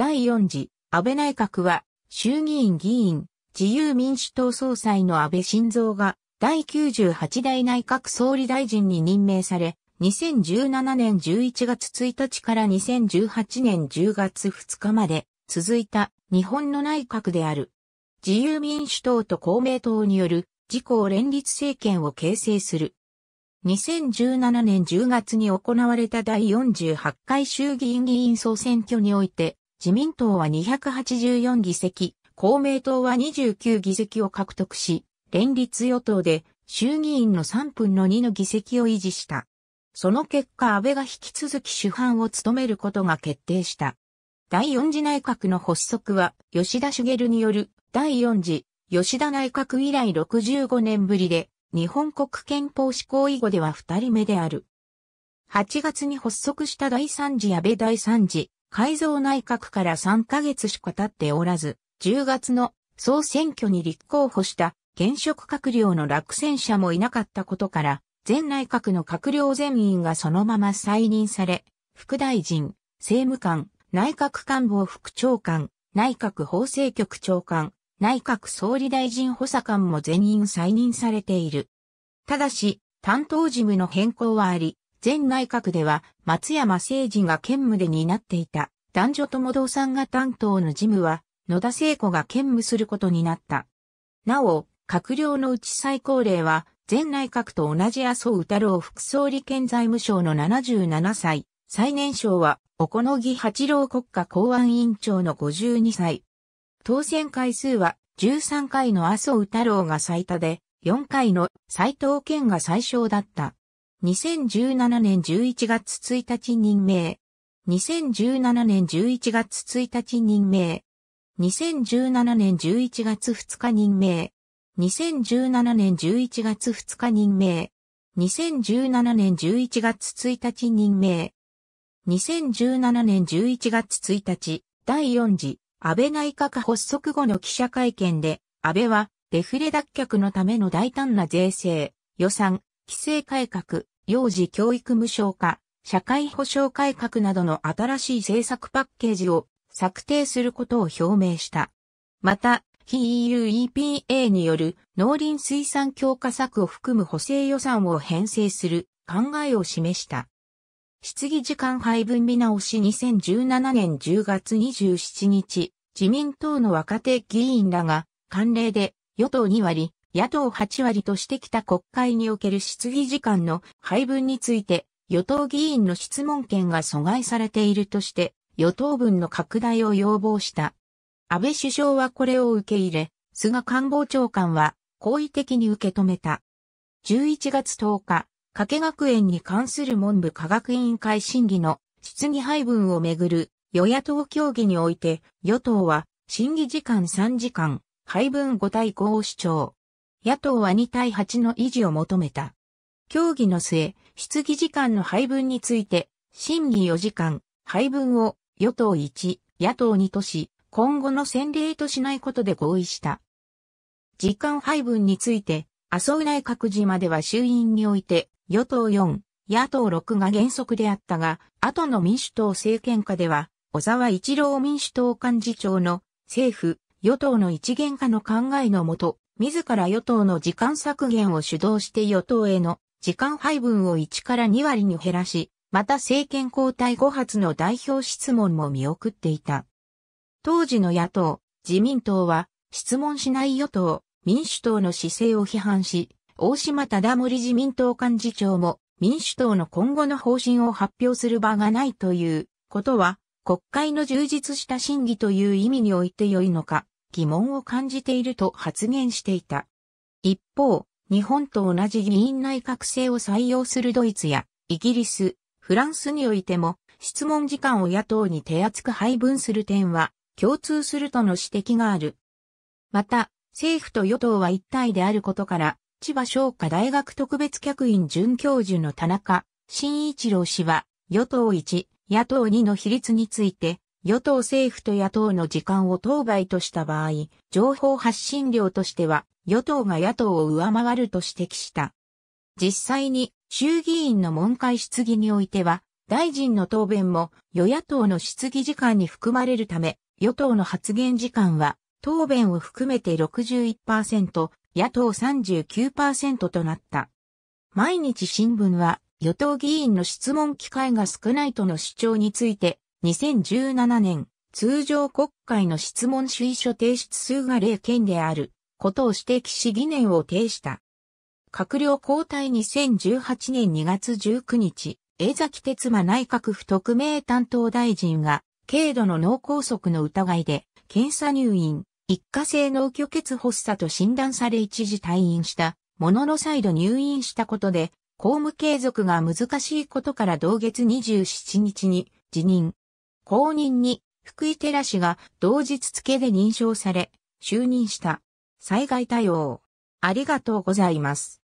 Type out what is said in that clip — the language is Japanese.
第4次、安倍内閣は、衆議院議員、自由民主党総裁の安倍晋三が、第98代内閣総理大臣に任命され、2017年11月1日から2018年10月2日まで続いた日本の内閣である。自由民主党と公明党による自公連立政権を形成する。2017年10月に行われた第48回衆議院議員総選挙において、自民党は284議席、公明党は29議席を獲得し、連立与党で衆議院の3分の2の議席を維持した。その結果安倍が引き続き主犯を務めることが決定した。第4次内閣の発足は吉田茂による第4次吉田内閣以来65年ぶりで日本国憲法施行以後では2人目である。8月に発足した第3次安倍第3次改造内閣から3ヶ月しか経っておらず、10月の総選挙に立候補した現職閣僚の落選者もいなかったことから、前内閣の閣僚全員がそのまま再任され、副大臣、政務官、内閣官房副長官、内閣法制局長官、内閣総理大臣補佐官も全員再任されている。ただし、担当事務の変更はあり、前内閣では松山誠人が兼務で担っていた男女共同参が担当の事務は野田聖子が兼務することになった。なお、閣僚のうち最高齢は前内閣と同じ麻生太郎副総理兼財務省の77歳、最年少は小野木八郎国家公安委員長の52歳。当選回数は13回の麻生太郎が最多で、4回の斎藤健が最小だった。2017年11月1日任命。2017年11月1日任命。2017年11月2日任命。2017年11月2日任命。2017年11月1日任命。2017年11月1日、第4次、安倍内閣発足後の記者会見で、安倍は、デフレ脱却のための大胆な税制、予算、規制改革、幼児教育無償化、社会保障改革などの新しい政策パッケージを策定することを表明した。また、非 EU EPA による農林水産強化策を含む補正予算を編成する考えを示した。質疑時間配分見直し2017年10月27日、自民党の若手議員らが、慣例で与党2割、野党8割としてきた国会における質疑時間の配分について、与党議員の質問権が阻害されているとして、与党分の拡大を要望した。安倍首相はこれを受け入れ、菅官房長官は好意的に受け止めた。11月10日、加計学園に関する文部科学委員会審議の質疑配分をめぐる与野党協議において、与党は審議時間3時間、配分5対5を主張。野党は2対8の維持を求めた。協議の末、質疑時間の配分について、審議4時間、配分を与党1、野党2とし、今後の先例としないことで合意した。時間配分について、麻生内閣時までは衆院において、与党4、野党6が原則であったが、後の民主党政権下では、小沢一郎民主党幹事長の政府、与党の一元化の考えのもと、自ら与党の時間削減を主導して与党への時間配分を1から2割に減らし、また政権交代後発の代表質問も見送っていた。当時の野党、自民党は、質問しない与党、民主党の姿勢を批判し、大島忠盛自民党幹事長も、民主党の今後の方針を発表する場がないということは、国会の充実した審議という意味において良いのか、疑問を感じていると発言していた。一方、日本と同じ議員内閣制を採用するドイツやイギリス、フランスにおいても質問時間を野党に手厚く配分する点は共通するとの指摘がある。また、政府と与党は一体であることから、千葉商科大学特別客員准教授の田中慎一郎氏は、与党1、野党2の比率について、与党政府と野党の時間を当該とした場合、情報発信量としては、与党が野党を上回ると指摘した。実際に、衆議院の門会質疑においては、大臣の答弁も与野党の質疑時間に含まれるため、与党の発言時間は、答弁を含めて61%、野党39%となった。毎日新聞は、与党議員の質問機会が少ないとの主張について、2017年、通常国会の質問主意書提出数が0件であることを指摘し疑念を呈した。閣僚交代2018年2月19日、江崎哲馬内閣府特命担当大臣が、軽度の脳梗塞の疑いで、検査入院、一過性脳虚血発作と診断され一時退院した、ものの再度入院したことで、公務継続が難しいことから同月27日に辞任、後任に福井寺氏が同日付で認証され、就任した。災害対応。ありがとうございます。